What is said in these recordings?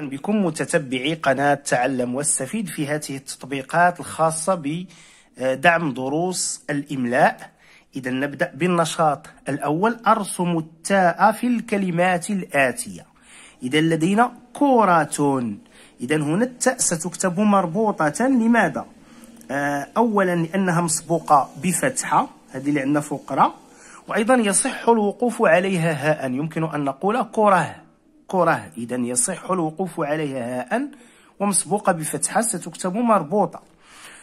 بكم متتبعي قناة تعلم واستفيد في هذه التطبيقات الخاصة بدعم دروس الإملاء إذا نبدأ بالنشاط الأول أرسم التاء في الكلمات الآتية إذا لدينا كرة إذا هنا التاء ستكتب مربوطة لماذا؟ آه، أولا لأنها مسبوقة بفتحة هذه اللي عندنا فقرة وأيضا يصح الوقوف عليها هاء يمكن أن نقول كره مذكورة إذا يصح الوقوف عليها هاء ومسبوقة بفتحة ستكتب مربوطة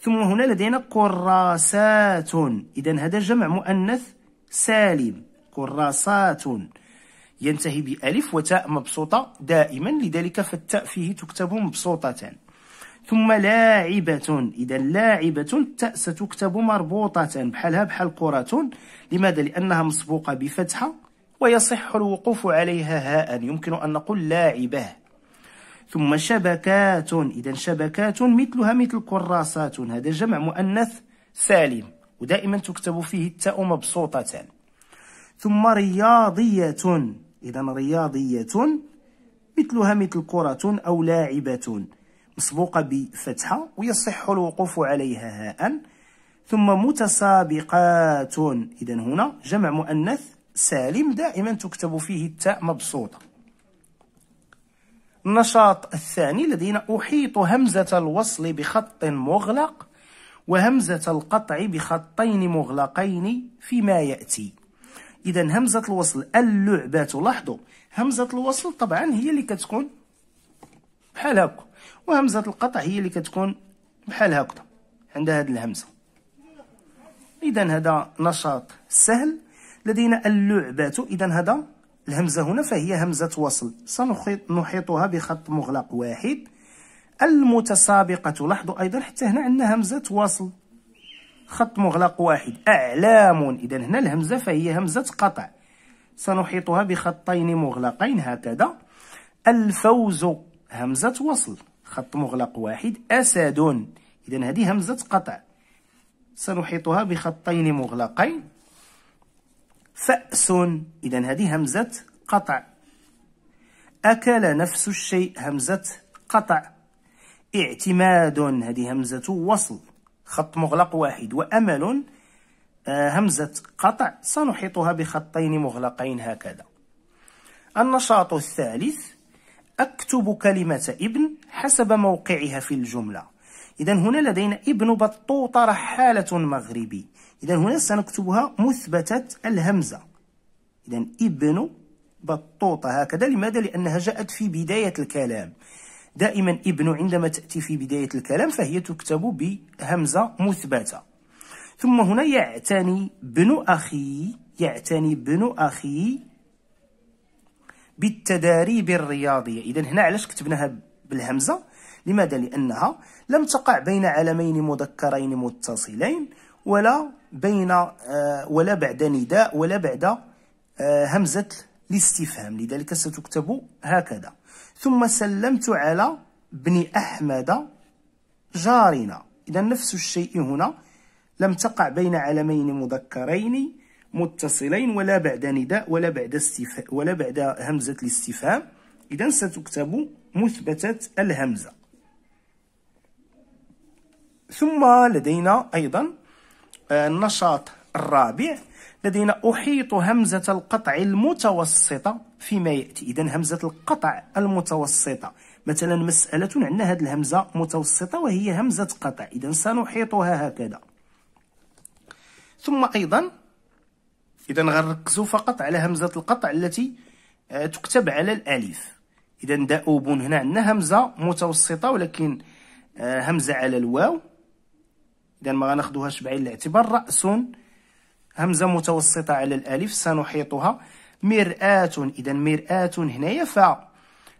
ثم هنا لدينا كراسات إذا هذا جمع مؤنث سالم كراسات ينتهي بألف وتاء مبسوطة دائما لذلك فالتاء فيه تكتب مبسوطة ثم لاعبة إذا لاعبة التاء ستكتب مربوطة بحالها بحال كرة لماذا؟ لأنها مسبوقة بفتحة ويصح الوقوف عليها هاء يمكن أن نقول لاعبة ثم شبكات إذا شبكات مثلها مثل كراسات هذا جمع مؤنث سالم ودائما تكتب فيه التاء مبسوطة ثم رياضية إذا رياضية مثلها مثل كرة أو لاعبة مسبوقة بفتحة ويصح الوقوف عليها هاء ثم متسابقات إذا هنا جمع مؤنث سالم دائما تكتب فيه التاء مبسوطة النشاط الثاني لدينا أحيط همزة الوصل بخط مغلق وهمزة القطع بخطين مغلقين فيما يأتي إذا همزة الوصل اللعبة لاحظوا همزة الوصل طبعا هي اللي كتكون بحال هكا وهمزة القطع هي اللي كتكون بحال هكذا عندها هاد الهمزة إذا هذا نشاط سهل لدينا اللعبة إذا هذا الهمزة هنا فهي همزة وصل سنحيطها بخط مغلق واحد المتسابقة لاحظوا أيضا حتى هنا عندنا همزة وصل خط مغلق واحد أعلام إذا هنا الهمزة فهي همزة قطع سنحيطها بخطين مغلقين هكذا الفوز همزة وصل خط مغلق واحد أسد إذا هذه همزة قطع سنحيطها بخطين مغلقين فأس إذا هذه همزة قطع أكل نفس الشيء همزة قطع اعتماد هذه همزة وصل خط مغلق واحد وأمل آه، همزة قطع سنحيطها بخطين مغلقين هكذا النشاط الثالث أكتب كلمة ابن حسب موقعها في الجملة إذا هنا لدينا ابن بطوطة رحالة مغربي إذا هنا سنكتبها مثبتة الهمزة إذا ابن بطوطة هكذا لماذا؟ لأنها جاءت في بداية الكلام دائما ابن عندما تأتي في بداية الكلام فهي تكتب بهمزة مثبتة ثم هنا يعتني ابن أخي يعتني ابن أخي بالتداريب الرياضية إذا هنا علاش كتبناها بالهمزة لماذا؟ لأنها لم تقع بين علمين مذكرين متصلين ولا بين آه، ولا بعد نداء ولا بعد آه، همزة الاستفهام لذلك ستكتب هكذا ثم سلمت على ابن أحمد جارنا إذا نفس الشيء هنا لم تقع بين علمين مذكرين متصلين ولا بعد نداء ولا بعد استف... ولا بعد همزة الاستفهام إذا ستكتب مثبتة الهمزة ثم لدينا أيضا آه، النشاط الرابع لدينا أحيط همزة القطع المتوسطة فيما يأتي إذا همزة القطع المتوسطة مثلا مسألة عندنا هذه الهمزة متوسطة وهي همزة قطع إذا سنحيطها هكذا ثم أيضا إذا غنركزوا فقط على همزة القطع التي آه، تكتب على الألف إذا دؤوب هنا عندنا همزة متوسطة ولكن آه، همزة على الواو إذا ما غناخذوهاش بعين الاعتبار رأس همزة متوسطة على الألف سنحيطها مرآة إذا مرآة هنايا ف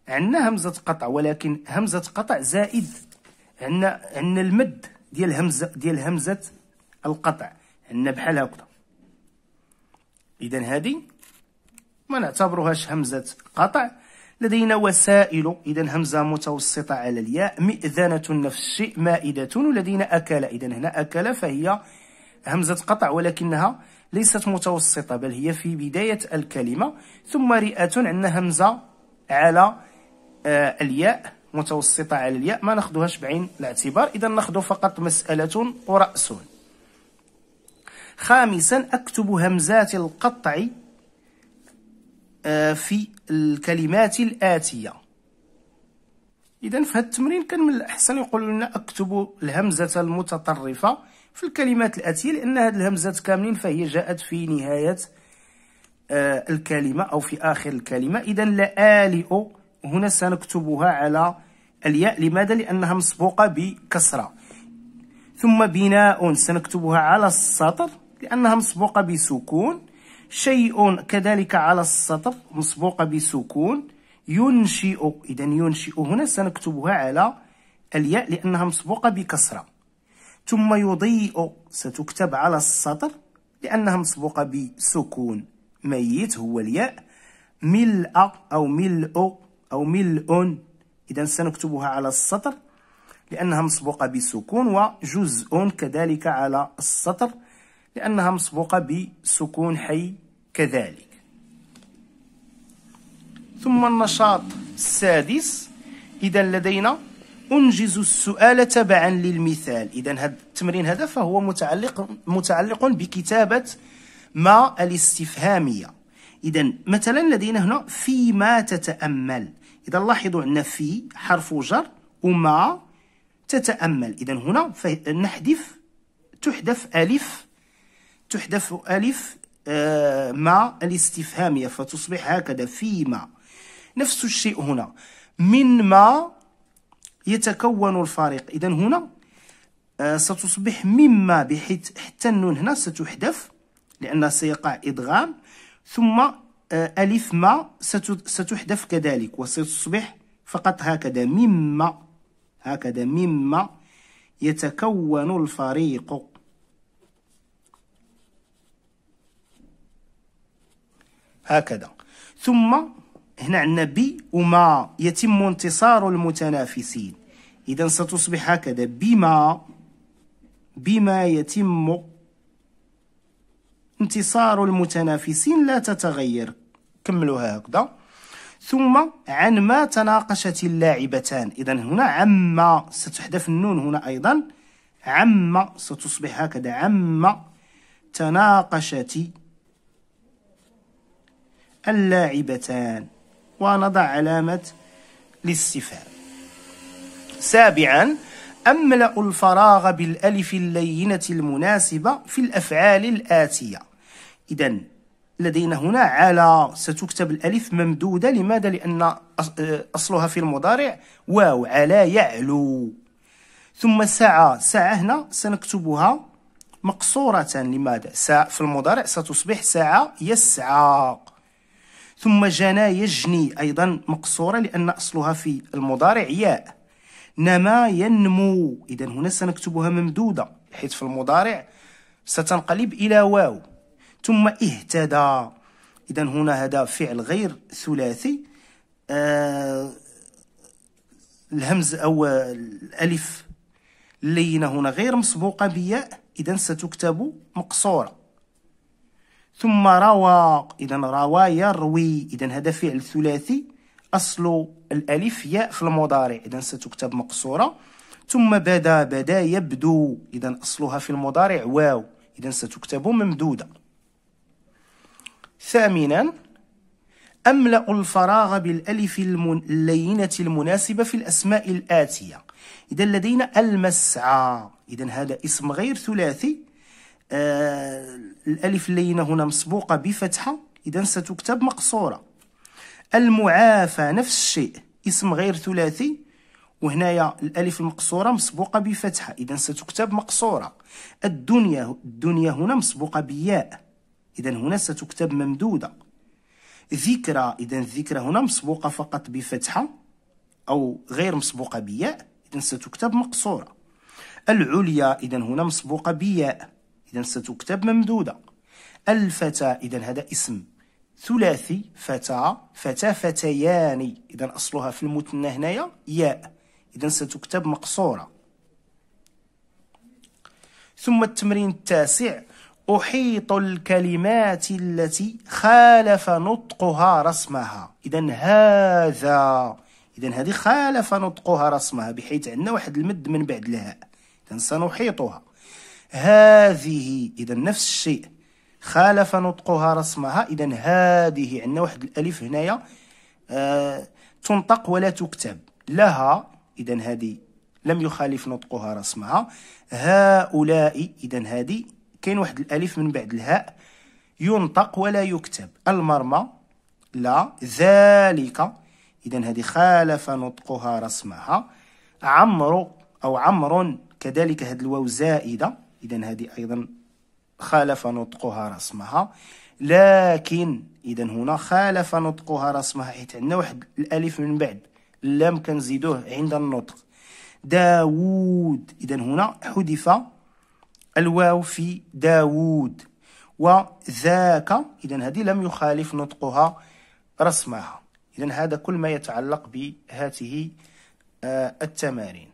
عندنا همزة قطع ولكن همزة قطع زائد عندنا عندنا المد ديال همزة ديال همزة القطع عندنا بحال هكذا إذا هذه ما نعتبروهاش همزة قطع لدينا وسائل إذا همزة متوسطة على الياء مئذنة نفس الشيء مائدة ولدينا أكل إذا هنا أكل فهي همزة قطع ولكنها ليست متوسطة بل هي في بداية الكلمة ثم رئة عندنا همزة على آه الياء متوسطة على الياء ما ناخدوهاش بعين الاعتبار إذا ناخدو فقط مسألة ورأس خامسا أكتب همزات القطع آه، في الكلمات الآتية إذا في هذا التمرين كان من الأحسن يقول لنا أكتب الهمزة المتطرفة في الكلمات الآتية لأن هذه الهمزات كاملين فهي جاءت في نهاية آه، الكلمة أو في آخر الكلمة إذا لآلئ هنا سنكتبها على الياء لماذا؟ لأنها مسبوقة بكسرة ثم بناء سنكتبها على السطر لأنها مسبوقة بسكون شيء كذلك على السطر مسبوقة بسكون ينشئ إذا ينشئ هنا سنكتبها على الياء لأنها مسبوقة بكسرة ثم يضيء ستكتب على السطر لأنها مسبوقة بسكون ميت هو الياء ملء أو ملء أو ملء إذا سنكتبها على السطر لأنها مسبوقة بسكون وجزء كذلك على السطر لأنها مسبوقة بسكون حي كذلك ثم النشاط السادس إذا لدينا أنجز السؤال تبعا للمثال إذا هذا التمرين هذا فهو متعلق متعلق بكتابة ما الاستفهامية إذا مثلا لدينا هنا فيما تتأمل إذا لاحظوا أن في حرف جر وما تتأمل إذا هنا نحذف تحذف ألف تحذف ألف آه، مع الاستفهامية فتصبح هكذا فيما نفس الشيء هنا من ما يتكون الفريق إذا هنا آه، ستصبح مما بحيث حتى النون هنا ستحذف لأن سيقع إدغام ثم آه، ألف ما ستحذف كذلك وستصبح فقط هكذا مما هكذا مما يتكون الفريق هكذا ثم هنا عندنا بي وما يتم انتصار المتنافسين إذا ستصبح هكذا بما بما يتم انتصار المتنافسين لا تتغير كملوها هكذا ثم عن ما تناقشت اللاعبتان إذا هنا عما ستحذف النون هنا أيضا عما ستصبح هكذا عما تناقشت اللاعبتان ونضع علامة الاستفهام سابعا أملأ الفراغ بالألف اللينة المناسبة في الأفعال الآتية إذا لدينا هنا على ستكتب الألف ممدودة لماذا؟ لأن أصلها في المضارع واو على يعلو ثم سعى سعى هنا سنكتبها مقصورة لماذا؟ ساء في المضارع ستصبح سعى يسعى ثم جنا يجني أيضا مقصورة لأن أصلها في المضارع ياء نما ينمو إذا هنا سنكتبها ممدودة حيث في المضارع ستنقلب إلى واو ثم اهتدى إذا هنا هذا فعل غير ثلاثي آه الهمز أو الألف اللينة هنا غير مسبوقة بياء إذا ستكتب مقصورة ثم روى إذا روى يروي إذا هذا فعل ثلاثي أصل الألف ياء في المضارع إذا ستكتب مقصورة ثم بدا بدا يبدو إذا أصلها في المضارع واو إذا ستكتب ممدودة ثامنا أملأ الفراغ بالألف اللينة المناسبة في الأسماء الآتية إذا لدينا المسعى إذا هذا اسم غير ثلاثي آه، الألف اللينة هنا مسبوقة بفتحة إذا ستكتب مقصورة المعافى نفس الشيء اسم غير ثلاثي وهنايا الألف المقصورة مسبوقة بفتحة إذا ستكتب مقصورة الدنيا الدنيا هنا مسبوقة بياء إذا هنا ستكتب ممدودة ذكرى إذا الذكرى هنا مسبوقة فقط بفتحة أو غير مسبوقة بياء إذا ستكتب مقصورة العليا إذا هنا مسبوقة بياء إذا ستكتب ممدودة الفتى إذا هذا اسم ثلاثي فتى فتى فتيان إذا أصلها في المثنى هنايا ياء إذا ستكتب مقصورة ثم التمرين التاسع أحيط الكلمات التي خالف نطقها رسمها إذا هذا إذا هذه خالف نطقها رسمها بحيث عندنا واحد المد من بعد الهاء إذا سنحيطها هذه إذا نفس الشيء خالف نطقها رسمها إذا هذه عندنا واحد الألف هنايا آه تنطق ولا تكتب لها إذا هذه لم يخالف نطقها رسمها هؤلاء إذا هذه كاين واحد الألف من بعد الهاء ينطق ولا يكتب المرمى لا ذلك إذا هذه خالف نطقها رسمها عمرو أو عمر كذلك هاد الواو زائدة إذا هذه أيضا خالف نطقها رسمها لكن إذا هنا خالف نطقها رسمها حيت عندنا واحد الألف من بعد اللام كنزيدوه عند النطق داوود إذا هنا حذف الواو في داوود وذاك إذا هذه لم يخالف نطقها رسمها إذا هذا كل ما يتعلق بهذه آه، التمارين